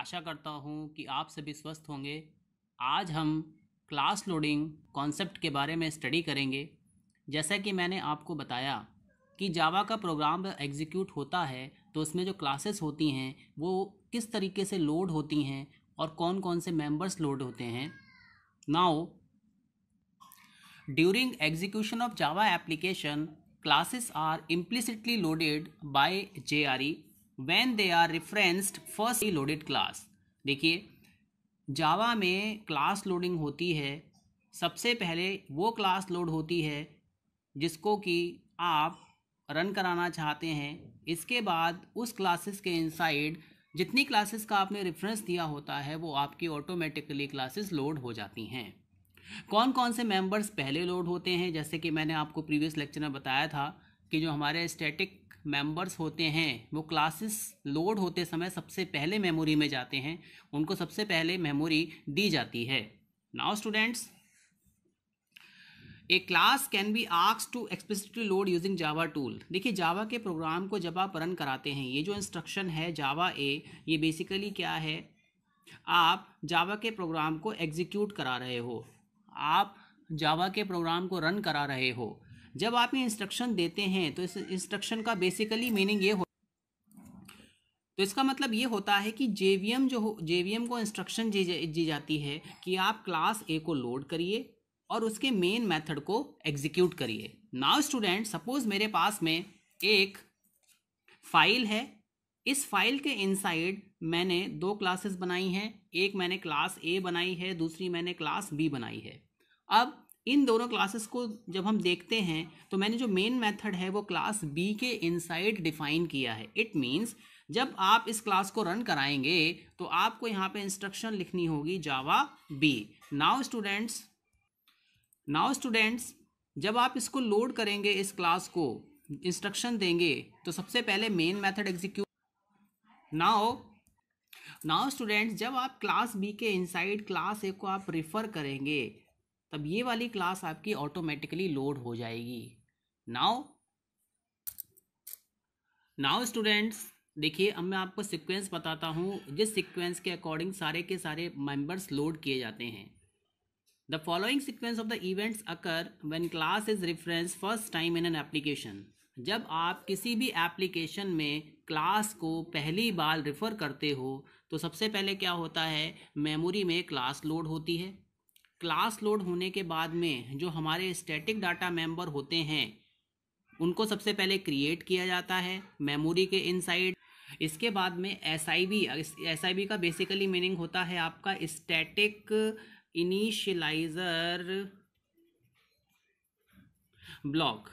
आशा करता हूँ कि आप सभी स्वस्थ होंगे आज हम क्लास लोडिंग कॉन्सेप्ट के बारे में स्टडी करेंगे जैसा कि मैंने आपको बताया कि जावा का प्रोग्राम एग्जीक्यूट होता है तो उसमें जो क्लासेस होती हैं वो किस तरीके से लोड होती हैं और कौन कौन से मेंबर्स लोड होते हैं now during execution of Java application classes are implicitly loaded by J R E when they are referenced first loaded class देखिए जावा में क्लास लोडिंग होती है सबसे पहले वो क्लास लोड होती है जिसको कि आप रन कराना चाहते हैं इसके बाद उस क्लासेस के इनसाइड जितनी क्लासेस का आपने रेफरेंस दिया होता है वो आपकी ऑटोमेटिकली क्लासेस लोड हो जाती हैं कौन कौन से मेंबर्स पहले लोड होते हैं जैसे कि मैंने आपको प्रीवियस लेक्चर में बताया था कि जो हमारे स्टैटिक मेंबर्स होते हैं वो क्लासेस लोड होते समय सबसे पहले मेमोरी में जाते हैं उनको सबसे पहले मेमोरी दी जाती है now students a class can be आक्स to explicitly load using Java tool देखिए जावा के प्रोग्राम को जब आप रन कराते हैं ये जो इंस्ट्रक्शन है जावा ए ये बेसिकली क्या है आप जावा के प्रोग्राम को एग्जीक्यूट करा रहे हो आप जावा के प्रोग्राम को रन करा रहे हो जब आप ये इंस्ट्रक्शन देते हैं तो इस इंस्ट्रक्शन का बेसिकली मीनिंग ये हो तो इसका मतलब ये होता है कि जे जो हो जे को इंस्ट्रक्शन दी जा, जी जाती है कि आप क्लास ए को लोड करिए और उसके मेन मेथड को एग्जीक्यूट करिए नाउ स्टूडेंट सपोज मेरे पास में एक फाइल है इस फाइल के इनसाइड मैंने दो क्लासेस बनाई हैं एक मैंने क्लास ए बनाई है दूसरी मैंने क्लास बी बनाई है अब इन दोनों क्लासेस को जब हम देखते हैं तो मैंने जो मेन मेथड है वो क्लास बी के इनसाइड डिफाइन किया है इट मींस जब आप इस क्लास को रन कराएंगे तो आपको यहाँ पे इंस्ट्रक्शन लिखनी होगी Java B now students now students जब आप इसको लोड करेंगे इस क्लास को इंस्ट्रक्शन देंगे तो सबसे पहले मेन मैथड एग्जीक्यूट नाओ नाओ स्टूडेंट्स जब आप क्लास बी के इनसाइड क्लास ए को आप रिफ़र करेंगे तब ये वाली क्लास आपकी ऑटोमेटिकली लोड हो जाएगी नाउ नाउ स्टूडेंट्स देखिए अब मैं आपको सीक्वेंस बताता हूँ जिस सीक्वेंस के अकॉर्डिंग सारे के सारे मेंबर्स लोड किए जाते हैं the following sequence of the events occur when class is reference first time in an application जब आप किसी भी एप्लीकेशन में क्लास को पहली बार रेफ़र करते हो तो सबसे पहले क्या होता है मेमोरी में क्लास लोड होती है क्लास लोड होने के बाद में जो हमारे स्टैटिक डाटा मेंबर होते हैं उनको सबसे पहले क्रिएट किया जाता है मेमोरी के इनसाइड इसके बाद में S I B S I B का बेसिकली मीनिंग होता है आपका स्टैटिक इनिशियलाइजर ब्लॉक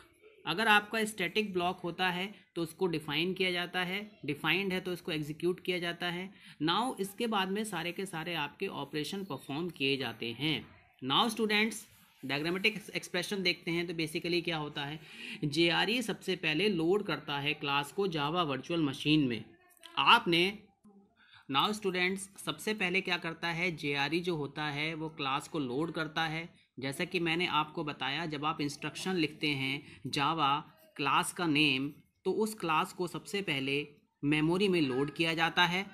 अगर आपका स्टैटिक ब्लॉक होता है तो उसको डिफाइन किया जाता है डिफाइंड है तो इसको एग्जीक्यूट किया जाता है नाउ इसके बाद में सारे के सारे आपके ऑपरेशन परफॉर्म किए जाते हैं नाव स्टूडेंट्स डायग्रामेटिक एक्सप्रेशन देखते हैं तो बेसिकली क्या होता है जे e सबसे पहले लोड करता है क्लास को जावा वर्चुअल मशीन में आपने नाउ स्टूडेंट्स सबसे पहले क्या करता है जे e जो होता है वो क्लास को लोड करता है जैसा कि मैंने आपको बताया जब आप इंस्ट्रक्शन लिखते हैं जावा क्लास का नेम तो उस क्लास को सबसे पहले मेमोरी में लोड किया जाता है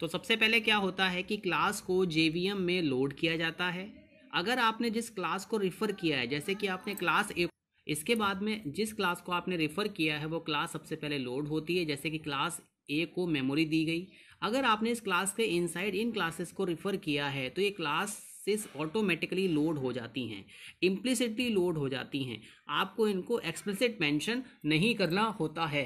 तो सबसे पहले क्या होता है कि क्लास को जे में लोड किया जाता है अगर आपने जिस क्लास को रिफ़र किया है जैसे कि आपने क्लास ए इसके बाद में जिस क्लास को आपने रिफ़र किया है वो क्लास सबसे पहले लोड होती है जैसे कि क्लास ए को मेमोरी दी गई अगर आपने इस क्लास के इनसाइड इन क्लासेस को रिफ़र किया है तो ये क्लास क्लासेस ऑटोमेटिकली लोड हो जाती हैं इम्प्लिसिटली लोड हो जाती हैं आपको इनको एक्सप्लिसिट मेंशन नहीं करना होता है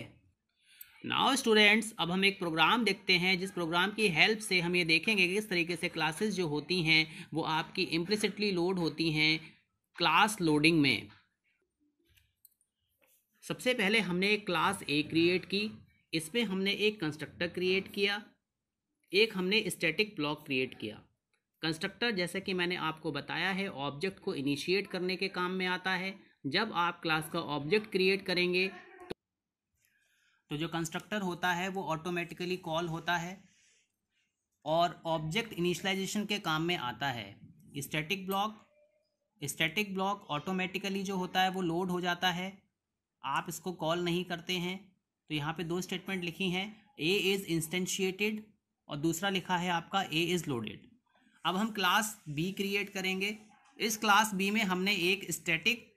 नाउ स्टूडेंट्स अब हम एक प्रोग्राम देखते हैं जिस प्रोग्राम की हेल्प से हम ये देखेंगे कि किस तरीके से क्लासेस जो होती हैं वो आपकी इम्प्लिसिटली लोड होती हैं क्लास लोडिंग में सबसे पहले हमने एक क्लास ए क्रिएट की इसमें हमने एक कंस्ट्रक्टर क्रिएट किया एक हमने स्टैटिक ब्लॉक क्रिएट किया कंस्ट्रक्टर जैसे कि मैंने आपको बताया है ऑब्जेक्ट को इनिशिएट करने के काम में आता है जब आप क्लास का ऑब्जेक्ट क्रिएट करेंगे तो जो कंस्ट्रक्टर होता है वो ऑटोमेटिकली कॉल होता है और ऑब्जेक्ट इनिशलाइजेशन के काम में आता है static block static block automatically जो होता है वो लोड हो जाता है आप इसको कॉल नहीं करते हैं तो यहाँ पे दो स्टेटमेंट लिखी हैं ए इज़ इंस्टेंशिएटेड और दूसरा लिखा है आपका ए इज़ लोडेड अब हम क्लास बी क्रिएट करेंगे इस क्लास बी में हमने एक स्टैटिक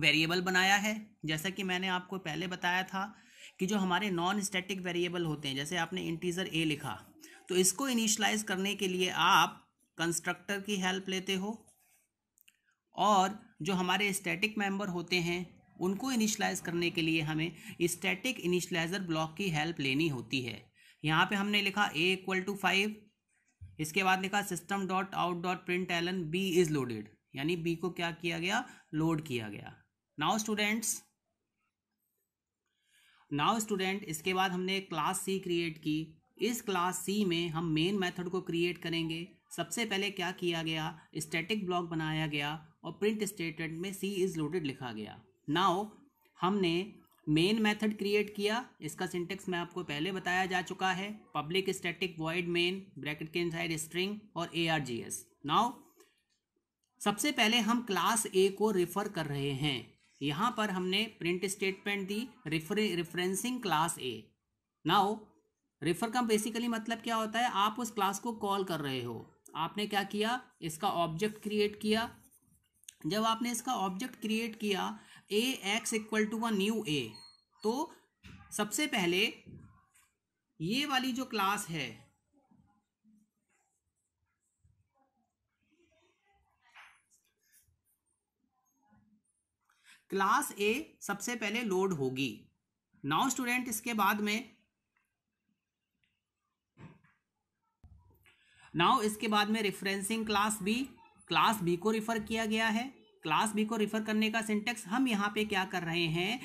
वेरिएबल बनाया है जैसा कि मैंने आपको पहले बताया था कि जो हमारे नॉन स्टैटिक वेरिएबल होते हैं जैसे आपने इंटीज़र ए लिखा तो इसको इनिशलाइज करने के लिए आप कंस्ट्रक्टर की हेल्प लेते हो और जो हमारे स्टैटिक मेंबर होते हैं उनको इनिशलाइज करने के लिए हमें स्टैटिक इनिशलाइजर ब्लॉक की हेल्प लेनी होती है यहाँ पे हमने लिखा ए इक्वल टू फाइव इसके बाद लिखा System dot out dot println B is loaded यानी बी को क्या किया गया लोड किया गया नाउ स्टूडेंट्स नाउ स्टूडेंट इसके बाद हमने क्लास सी क्रिएट की इस क्लास सी में हम मेन मेथड को क्रिएट करेंगे सबसे पहले क्या किया गया स्टैटिक ब्लॉक बनाया गया और प्रिंट स्टेटमेंट में सी इज़ लोडेड लिखा गया नाउ हमने मेन मेथड क्रिएट किया इसका सिंटेक्स मैं आपको पहले बताया जा चुका है public static void main bracket के इनसाइड स्ट्रिंग और A R G S now सबसे पहले हम क्लास ए को रेफर कर रहे हैं यहाँ पर हमने print statement the refer referencing class A now refer का बेसिकली मतलब क्या होता है आप उस क्लास को कॉल कर रहे हो आपने क्या किया इसका ऑब्जेक्ट क्रिएट किया जब आपने इसका ऑब्जेक्ट क्रिएट किया A X equal to one new A तो सबसे पहले ये वाली जो क्लास है क्लास ए सबसे पहले लोड होगी नाउ स्टूडेंट इसके बाद में नाउ इसके बाद में referencing class B class B को रिफर किया गया है क्लास बी को रिफर करने का सिंटेक्स हम यहां पे क्या कर रहे हैं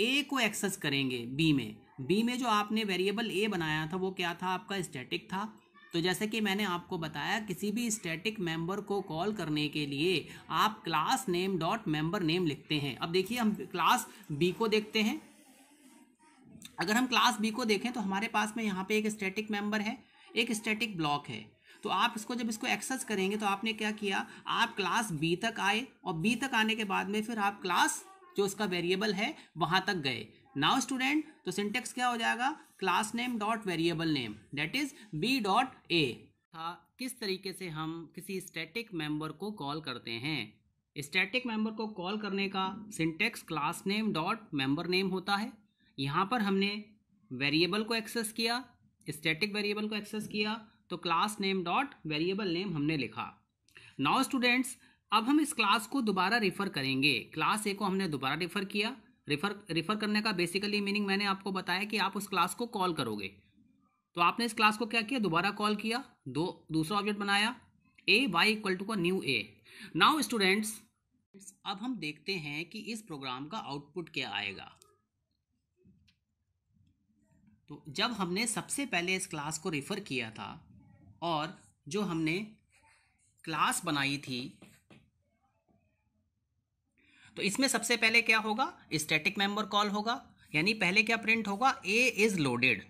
ए को एक्सेस करेंगे बी में बी में जो आपने वेरिएबल ए बनाया था वो क्या था आपका स्टैटिक था तो जैसे कि मैंने आपको बताया किसी भी स्टैटिक मेंबर को कॉल करने के लिए आप class name dot member name लिखते हैं अब देखिए हम क्लास बी को देखते हैं अगर हम क्लास बी को देखें तो हमारे पास में यहाँ पे एक स्टैटिक मेंबर है एक स्टैटिक ब्लॉक है तो आप इसको जब इसको एक्सेस करेंगे तो आपने क्या किया आप क्लास बी तक आए और बी तक आने के बाद में फिर आप क्लास जो उसका वेरिएबल है वहाँ तक गए नाउ स्टूडेंट तो सिंटेक्स क्या हो जाएगा class name dot variable name that is B dot A था किस तरीके से हम किसी स्टैटिक मेंबर को कॉल करते हैं स्टैटिक मेंबर को कॉल करने का syntax class name dot member name होता है यहाँ पर हमने वेरिएबल को एक्सेस किया स्टैटिक वेरिएबल को एक्सेस किया तो class name dot variable name हमने लिखा नाउ स्टूडेंट्स अब हम इस क्लास को दोबारा रेफर करेंगे क्लास ए को हमने दोबारा रेफर किया रिफर रिफर करने का बेसिकली मीनिंग मैंने आपको बताया कि आप उस क्लास को कॉल करोगे तो आपने इस क्लास को क्या किया दोबारा कॉल किया दो दूसरा ऑब्जेक्ट बनाया ए वाई इक्वल टू का न्यू ए नाउ स्टूडेंट्स अब हम देखते हैं कि इस प्रोग्राम का आउटपुट क्या आएगा तो जब हमने सबसे पहले इस क्लास को रिफ़र किया था और जो हमने क्लास बनाई थी तो इसमें सबसे पहले क्या होगा स्टैटिक मेंबर कॉल होगा यानी पहले क्या प्रिंट होगा ए इज़ लोडेड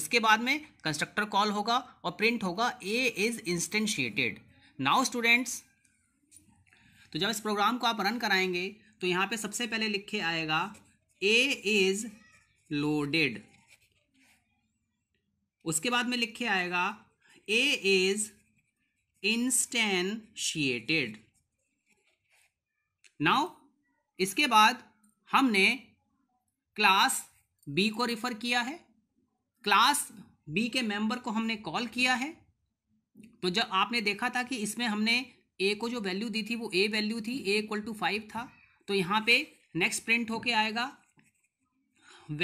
उसके बाद में कंस्ट्रक्टर कॉल होगा और प्रिंट होगा A is instantiated now students तो जब इस प्रोग्राम को आप रन कराएंगे तो यहां पे सबसे पहले लिखे आएगा ए इज़ लोडेड उसके बाद में लिखे आएगा ए इज़ इंस्टेंशिएटेड नाउ इसके बाद हमने क्लास बी को रिफर किया है क्लास बी के मेंबर को हमने कॉल किया है तो जब आपने देखा था कि इसमें हमने ए को जो वैल्यू दी थी वो ए वैल्यू थी ए इक्वल टू फाइव था तो यहाँ पे नेक्स्ट प्रिंट होके आएगा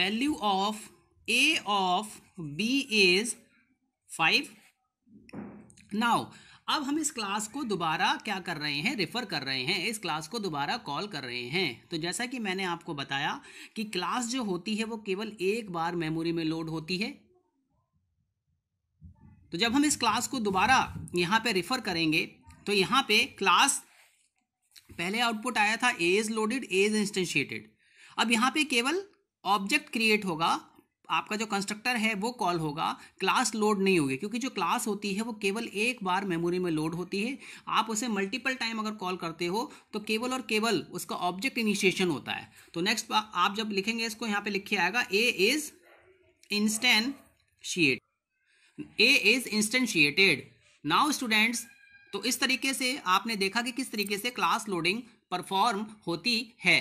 value of A of B is five now अब हम इस क्लास को दोबारा क्या कर रहे हैं रेफ़र कर रहे हैं इस क्लास को दोबारा कॉल कर रहे हैं तो जैसा कि मैंने आपको बताया कि क्लास जो होती है वो केवल एक बार मेमोरी में लोड होती है तो जब हम इस क्लास को दोबारा यहाँ पे रेफ़र करेंगे तो यहाँ पे क्लास पहले आउटपुट आया था एज लोडेड एज इंस्टेंशिएटेड अब यहाँ पे केवल ऑब्जेक्ट क्रिएट होगा आपका जो कंस्ट्रक्टर है वो कॉल होगा क्लास लोड नहीं होगी क्योंकि जो क्लास होती है वो केवल एक बार मेमोरी में लोड होती है आप उसे मल्टीपल टाइम अगर कॉल करते हो तो केवल और केवल उसका ऑब्जेक्ट इनिशिएशन होता है तो नेक्स्ट आप जब लिखेंगे इसको यहाँ पे लिखे आएगा A is instantiate A is instantiated now students तो इस तरीके से आपने देखा कि किस तरीके से क्लास लोडिंग परफॉर्म होती है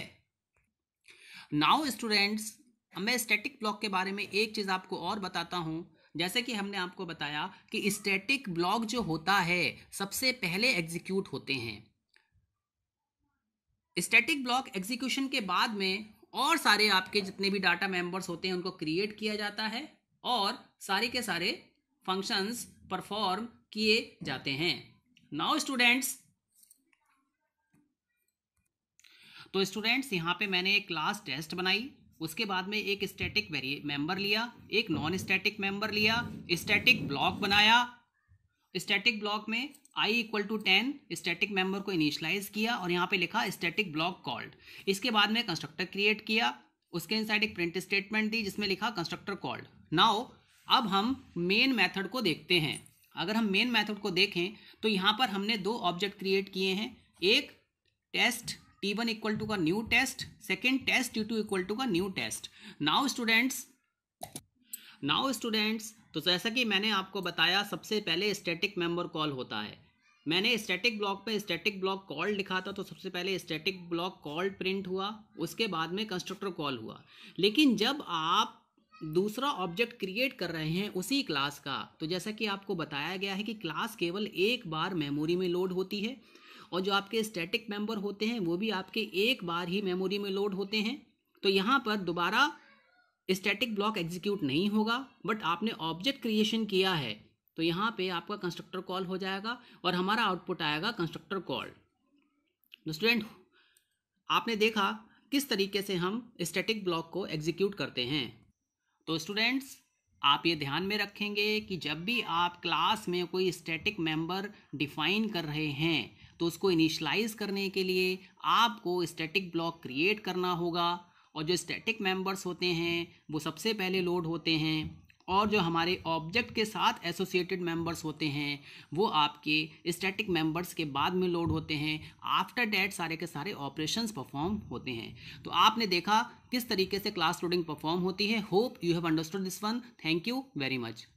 नाउ स्टूडेंट्स अब मैं स्टैटिक ब्लॉक के बारे में एक चीज़ आपको और बताता हूँ जैसे कि हमने आपको बताया कि स्टैटिक ब्लॉक जो होता है सबसे पहले एग्जीक्यूट होते हैं स्टैटिक ब्लॉक एग्जीक्यूशन के बाद में और सारे आपके जितने भी डाटा मेंबर्स होते हैं उनको क्रिएट किया जाता है और सारे के सारे फंक्शंस परफॉर्म किए जाते हैं नाउ स्टूडेंट्स तो स्टूडेंट्स यहां पे मैंने एक क्लास टेस्ट बनाई उसके बाद में एक स्टैटिक मेंबर लिया एक नॉन स्टैटिक मेंबर लिया स्टैटिक ब्लॉक बनाया स्टैटिक ब्लॉक में I equal to ten static member को इनिशलाइज किया और यहाँ पे लिखा स्टैटिक ब्लॉक कॉल्ड इसके बाद में कंस्ट्रक्टर क्रिएट किया उसके इनसाइड एक प्रिंट स्टेटमेंट दी जिसमें लिखा कंस्ट्रक्टर कॉल्ड नाउ अब हम मेन मैथड को देखते हैं अगर हम मेन मैथड को देखें तो यहाँ पर हमने दो ऑब्जेक्ट क्रिएट किए हैं एक test T one equal to का new test second test T two equal to का new test now students now students तो जैसा कि मैंने आपको बताया सबसे पहले स्टैटिक मेंबर कॉल होता है मैंने स्टैटिक ब्लॉक पे स्टैटिक ब्लॉक कॉल लिखा था तो सबसे पहले स्टैटिक ब्लॉक कॉल प्रिंट हुआ उसके बाद में कंस्ट्रक्टर कॉल हुआ लेकिन जब आप दूसरा ऑब्जेक्ट क्रिएट कर रहे हैं उसी क्लास का तो जैसा कि आपको बताया गया है कि क्लास केवल एक बार मेमोरी में लोड होती है और जो आपके स्टैटिक मेंबर होते हैं वो भी आपके एक बार ही मेमोरी में लोड होते हैं तो यहाँ पर दोबारा स्टैटिक ब्लॉक एग्जीक्यूट नहीं होगा बट आपने ऑब्जेक्ट क्रिएशन किया है तो यहाँ पे आपका कंस्ट्रक्टर कॉल हो जाएगा और हमारा आउटपुट आएगा कंस्ट्रक्टर कॉल स्टूडेंट आपने देखा किस तरीके से हम स्टैटिक ब्लॉक को एग्जीक्यूट करते हैं तो स्टूडेंट्स आप ये ध्यान में रखेंगे कि जब भी आप क्लास में कोई स्टैटिक मेंबर डिफाइन कर रहे हैं तो उसको इनिशलाइज करने के लिए आपको स्टैटिक ब्लॉक क्रिएट करना होगा और जो स्टैटिक मेंबर्स होते हैं वो सबसे पहले लोड होते हैं और जो हमारे ऑब्जेक्ट के साथ एसोसिएटेड मेंबर्स होते हैं वो आपके स्टैटिक मेंबर्स के बाद में लोड होते हैं आफ्टर डैट सारे के सारे ऑपरेशंस परफॉर्म होते हैं तो आपने देखा किस तरीके से क्लास लोडिंग परफॉर्म होती है hope you have understood this one thank you very much